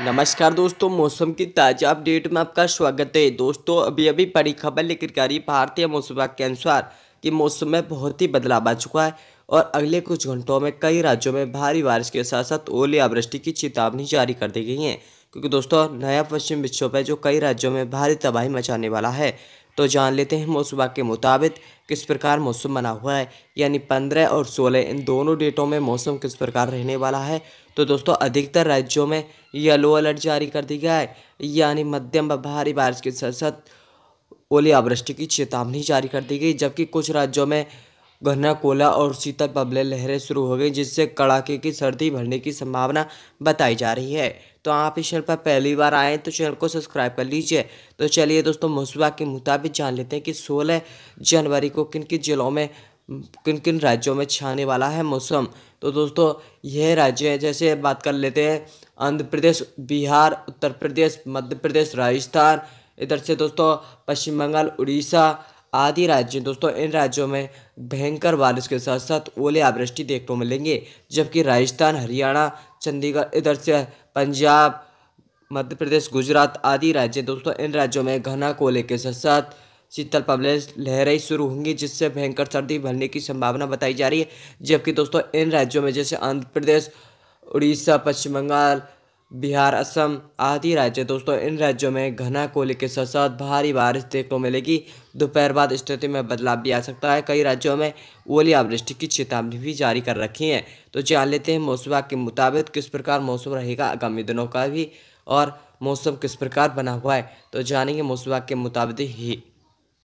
नमस्कार दोस्तों मौसम की ताज़ा अपडेट में आपका स्वागत है दोस्तों अभी अभी बड़ी खबर लेकर आ रही भारतीय मौसम विभाग के अनुसार कि मौसम में बहुत ही बदलाव आ चुका है और अगले कुछ घंटों में कई राज्यों में भारी बारिश के साथ साथ ओले की चेतावनी जारी कर दी गई है क्योंकि दोस्तों नया पश्चिम विक्षोभ है जो कई राज्यों में भारी तबाही मचाने वाला है तो जान लेते हैं मौसम के मुताबिक किस प्रकार मौसम बना हुआ है यानी पंद्रह और सोलह इन दोनों डेटों में मौसम किस प्रकार रहने वाला है तो दोस्तों अधिकतर राज्यों में येलो अलर्ट जारी कर दिया गया है यानी मध्यम व भारी बारिश के साथ साथ ओलियावृष्टि की चेतावनी जारी कर दी गई जबकि कुछ राज्यों में घना कोला और शीतल पबले लहरें शुरू हो गई जिससे कड़ाके की सर्दी भरने की संभावना बताई जा रही है तो आप इस चैनल पर पहली बार आए तो चैनल को सब्सक्राइब कर लीजिए तो चलिए दोस्तों मौसुआ के मुताबिक जान लेते हैं कि सोलह जनवरी को किन किन जिलों में किन किन राज्यों में छाने वाला है मौसम तो दोस्तों यह राज्य है जैसे बात कर लेते हैं आंध्र प्रदेश बिहार उत्तर प्रदेश मध्य प्रदेश राजस्थान इधर से दोस्तों पश्चिम बंगाल उड़ीसा आदि राज्य दोस्तों इन राज्यों में भयंकर बारिश के साथ साथ ओले आवृष्टि देखने को मिलेंगे जबकि राजस्थान हरियाणा चंडीगढ़ इधर से पंजाब मध्य प्रदेश गुजरात आदि राज्य दोस्तों इन राज्यों में घना कोले के साथ साथ शीतल पबले लहरें शुरू होंगी जिससे भयंकर सर्दी भरने की संभावना बताई जा रही है जबकि दोस्तों इन राज्यों में जैसे आंध्र प्रदेश उड़ीसा पश्चिम बंगाल बिहार असम आदि राज्य दोस्तों इन राज्यों में घना कोहले के साथ साथ भारी बारिश देखने को मिलेगी दोपहर बाद स्थिति में बदलाव भी आ सकता है कई राज्यों में ओलियावृष्टि की चेतावनी भी जारी कर रखी है तो जान लेते हैं मौसम विभाग के मुताबिक किस प्रकार मौसम रहेगा आगामी दिनों का भी और मौसम किस प्रकार बना हुआ है तो जानेंगे मौसम विभाग के मुताबिक ही